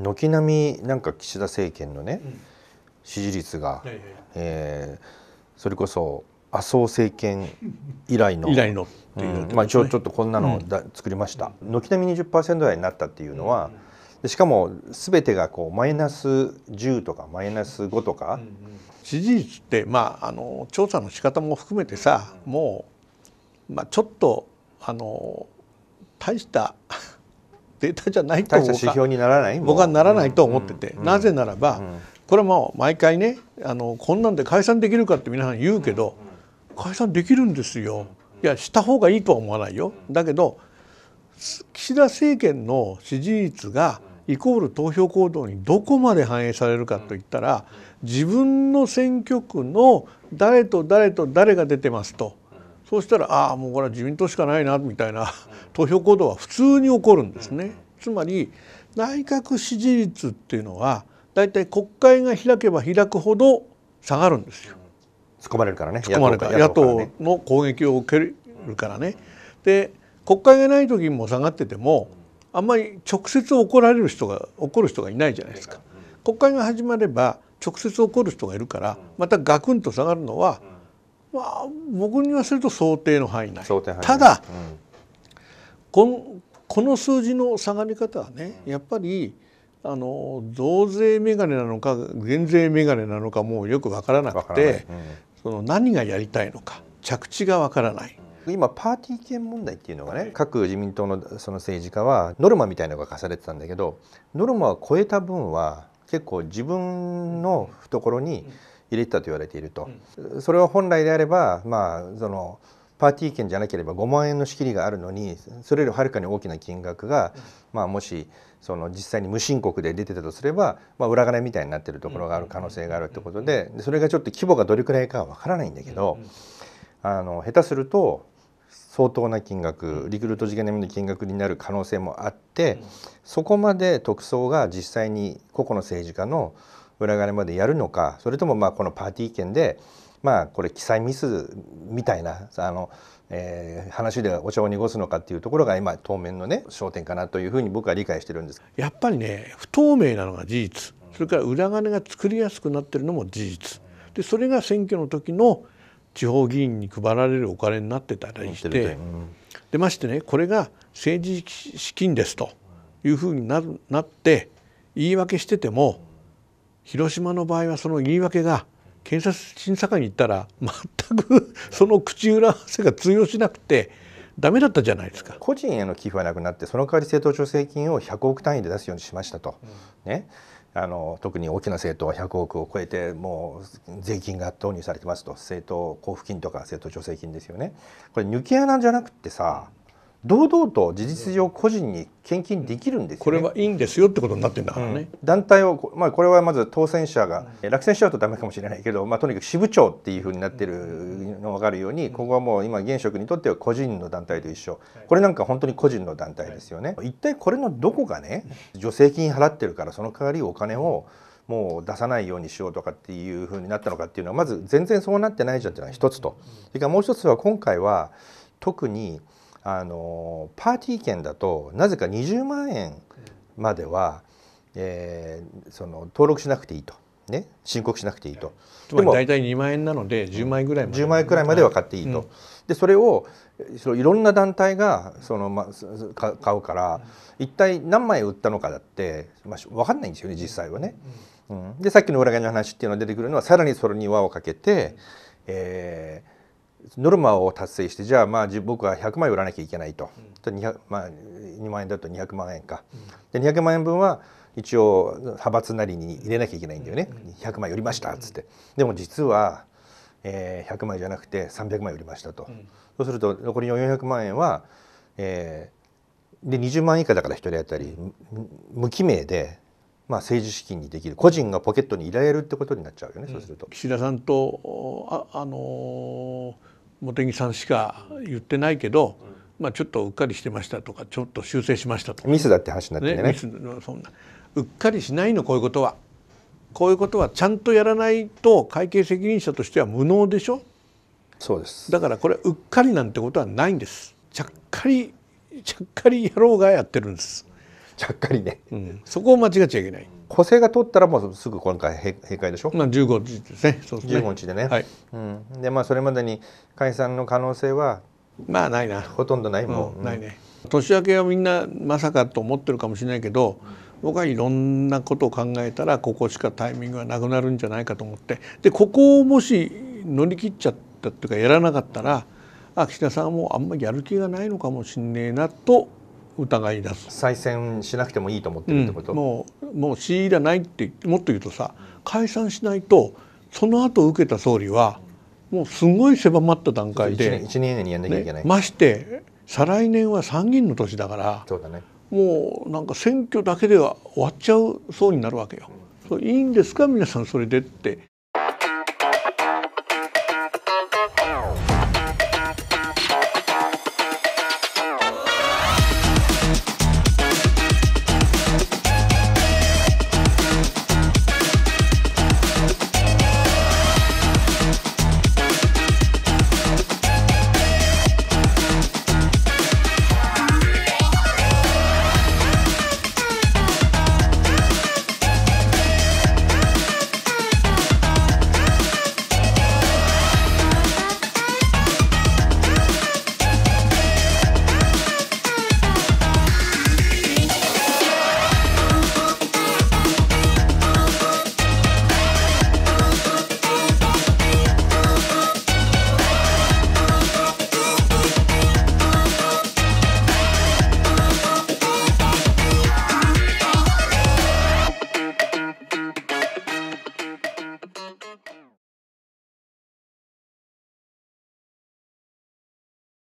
軒並みなんか岸田政権のね、支持率が、えそれこそ麻生政権以来の 以来の、まあ、一応ちょっとこんなのだ、作りました軒並み20%台になったっていうのは、でしかも全てがこうマイナス10とかマイナス5とか、支持率ってまああの調査の仕方も含めてさもう、まあ、ちょっとあの大したデータじゃないと指標にならない僕はならないと思ってて、なぜならば、これも毎回ねあのこんなんで解散できるかって皆さん言うけど、解散できるんですよ。いやした方がいいとは思わないよ。だけど岸田政権の支持率がイコール投票行動にどこまで反映されるかといったら自分の選挙区の誰と誰と誰が出てますとそうしたらああもうこれは自民党しかないなみたいな投票行動は普通に起こるんですね。つまり内閣支持率っていうのはだいたい国会が開けば開くほど下がるんですよ。突っ込まれるからね。突っ込まれるから野党、の攻撃を受けるからね。で国会がない時も下がっててもあんまり直接怒られる人が怒る人がいないじゃないですか。国会が始まれば直接怒る人がいるからまたガクンと下がるのはまあ、僕にはすると想定の範囲内ただ、うん、この数字の下がり方はねやっぱりあの増税メガネなのか減税メガネなのかもうよく分からなくて、うん、その何がやりたいのか着地が分からない。今パーティー券問題っていうのがね各自民党のその政治家はノルマみたいなのが課されてたんだけどノルマを超えた分は結構自分の懐に、入れてたと言われていると、うん、それは本来であればまあそのパーティー券じゃなければ5万円の仕切りがあるのにそれよりはるかに大きな金額が、うん、まあ、もしその実際に無申告で出てたとすれば、まあ、裏金みたいになってるところがある可能性があるってことでそれがちょっと規模がどれくらいかは分からないんだけど、うんうん、あの下手すると相当な金額リクルート時間並みの金額になる可能性もあって、うん、そこまで特捜が実際に個々の政治家の裏金までやるのかそれともまあこのパーティー券でまあこれ記載ミスみたいなあの、えー、話でお茶を濁すのかっていうところが今当面のね焦点かなというふうに僕は理解してるんですやっぱりね不透明なのが事実それから裏金が作りやすくなってるのも事実でそれが選挙の時の地方議員に配られるお金になってたりして、うん、でましてねこれが政治資金ですというふうにななって言い訳してても広島の場合はその言い訳が検察審査会に行ったら全く その口裏合わせが通用しなくてダメだったじゃないですか個人への寄付はなくなってその代わり政党助成金を100億単位で出すようにしましたと。うん、ねあの特に大きな政党は100億を超えてもう税金が投入されてますと政党交付金とか政党助成金ですよねこれ抜け穴じゃなくてさ、うん堂々と事実上個人に献金できるんです、ね、これはいいんですよってことになってんだからね、うん、団体を、まあ、これはまず当選者が、うん、落選しちゃうとだめかもしれないけど、まあ、とにかく支部長っていうふうになってるの分かるように、うん、ここはもう今現職にとっては個人の団体と一緒、はい、これなんか本当に個人の団体ですよね、はい、一体これのどこがね助成金払ってるからその代わりお金をもう出さないようにしようとかっていうふうになったのかっていうのはまず全然そうなってないじゃんっていうのは一つとそれからもう一つは今回は特にあのパーティー券だとなぜか20万円までは、えー、その登録しなくていいと。ね、申告しなくていいと。でも大体2万円なので10万円ぐらいまで、ね、万円くらいまでは買っていいと。うん、でそれをそのいろんな団体がその、ま、買うから、一体何枚売ったのかだって、まあ、分かんないんですよね実際はね。うん、でさっきの裏側の話っていうのが出てくるのはさらにそれに輪をかけて、えー、ノルマを達成してじゃあまあ僕は100万円売らなきゃいけないと、うん、まあ、2万円だと200万円か、うん、で200万円分は一応派閥なりに入れなきゃいけないんだよね、うん、100万円売りましたっつって、でも実は、えー、100万円じゃなくて300万円売りましたと、そうすると残りの400万円は、えー、で20万円以下だから1人当たり無記名でまあ、政治資金にできる個人がポケットに入れるってことになっちゃうよね、うん、そうすると岸田さんとあ、あの茂木さんしか言ってないけど、まあ、ちょっとうっかりしてましたとかちょっと修正しましたとミスだって話になってね、ね、ミスそんなうっかりしないのこういうことはこういうことはちゃんとやらないと会計責任者としては無能でしょそうですだからこれうっかりなんてことはないんですちゃっかりちゃっかりやろうがやってるんですちゃっかりね、うん、そこを間違っちゃいけない個性が取ったらもうすぐ今回閉会でしょ、まあ、15日ですねそうですね15日でね、はいうん、でまあそれまでに解散の可能性はまあないなほとんどないも、うん、ないね年明けはみんなまさかと思ってるかもしれないけど僕はいろんなことを考えたらここしかタイミングがなくなるんじゃないかと思ってでここをもし乗り切っちゃったっていうかやらなかったらあ岸田さんもあんまりやる気がないのかもしれないなと疑い出す再選しなくてもいいと思ってるってこと、うん、もうもう強いらないってもっと言うとさ解散しないとその後受けた総理はもうすごい狭まった段階で 1, 年1年にやんなきゃいけない、ね、まして再来年は参議院の年だからそうだ、ね、もうなんか選挙だけでは終わっちゃうそうになるわけよ。そいいんですか皆さんそれでって